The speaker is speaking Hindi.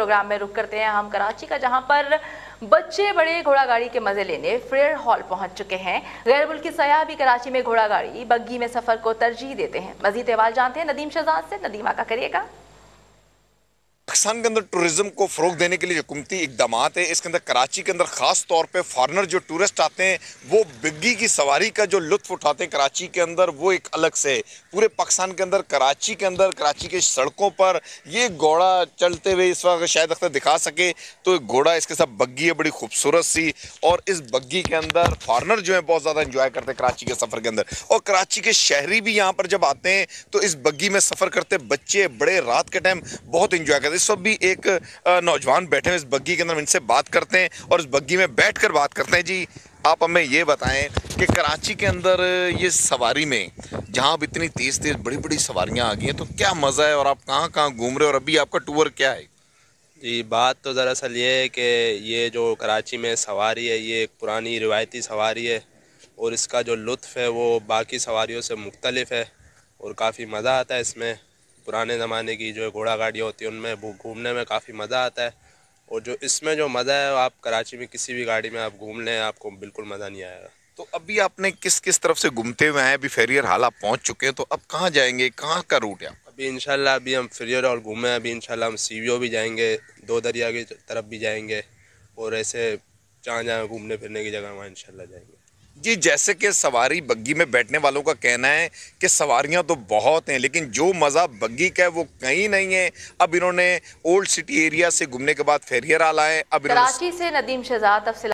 प्रोग्राम में रुक करते हैं हम कराची का जहां पर बच्चे बड़े घोड़ा गाड़ी के मजे लेने फ्रेयर हॉल पहुंच चुके हैं गैर मुल्की सयाह भी कराची में घोड़ा गाड़ी बग्गी में सफर को तरजीह देते हैं मजीद अहवाल जानते हैं नदीम शहजाद से नदीमा का करिएगा पाकिस्तान के अंदर टूरिज्म को फ़रोग देने के लिए हुकूमती इकदाम है इसके अंदर कराची के अंदर ख़ास तौर पर फॉरनर जो टूरिस्ट आते हैं वो बिग्गी की सवारी का जो लुत्फ उठाते हैं कराची के अंदर वो एक अलग से पूरे पाकिस्तान के अंदर कराची के अंदर कराची के सड़कों पर ये घोड़ा चलते हुए इस वक्त शायद अक्सर दिखा सके तो एक घोड़ा इसके साथ बग्गी है बड़ी खूबसूरत सी और इस बग्गी के अंदर फॉरनर जो है बहुत ज़्यादा इंजॉय करते हैं कराची के सफ़र के अंदर और कराची के शहरी भी यहाँ पर जब आते हैं तो इस बग्गी में सफ़र करते बच्चे बड़े रात के टाइम बहुत इंजॉय करते इस वक्त भी एक नौजवान बैठे हुए इस बग्गी के अंदर इनसे बात करते हैं और इस बग्गी में बैठ कर बात करते हैं जी आप हमें ये बताएं कि कराची के अंदर ये सवारी में जहाँ अब इतनी तेज़ तेज़ बड़ी बड़ी सवारियाँ आ गई हैं तो क्या मज़ा है और आप कहाँ कहाँ घूम रहे हो और अभी आपका टूर क्या है जी बात तो दरअसल ये है कि ये जो कराची में सवारी है ये एक पुरानी रिवायती सवारी है और इसका जो लुत्फ़ है वो बाकी सवारियों से मुख्तलिफ है और काफ़ी मज़ा आता है इसमें पुराने ज़माने की जो घोड़ा गाड़ियाँ होती हैं उनमें घूमने में काफ़ी मज़ा आता है और जो इसमें जो मज़ा है आप कराची में किसी भी गाड़ी में आप घूम लें आपको बिल्कुल मज़ा नहीं आएगा तो अभी आपने किस किस तरफ से घूमते हुए आए अभी फेरियर हाल आप पहुँच चुके हैं तो अब कहाँ जाएंगे कहाँ का रूट है अभी इनशाला अभी हम फेरियर और घूमे अभी इनशाला हम सी भी जाएंगे दो दरिया की तरफ भी जाएंगे और ऐसे जहाँ जहाँ घूमने फिरने की जगह वहाँ इनशाला जाएंगे जी जैसे कि सवारी बग्गी में बैठने वालों का कहना है कि सवारियां तो बहुत हैं लेकिन जो मज़ा बग्गी का है वो कहीं नहीं है अब इन्होंने ओल्ड सिटी एरिया से घूमने के बाद फेरियर आला है अब कराची से नदीम शहजाद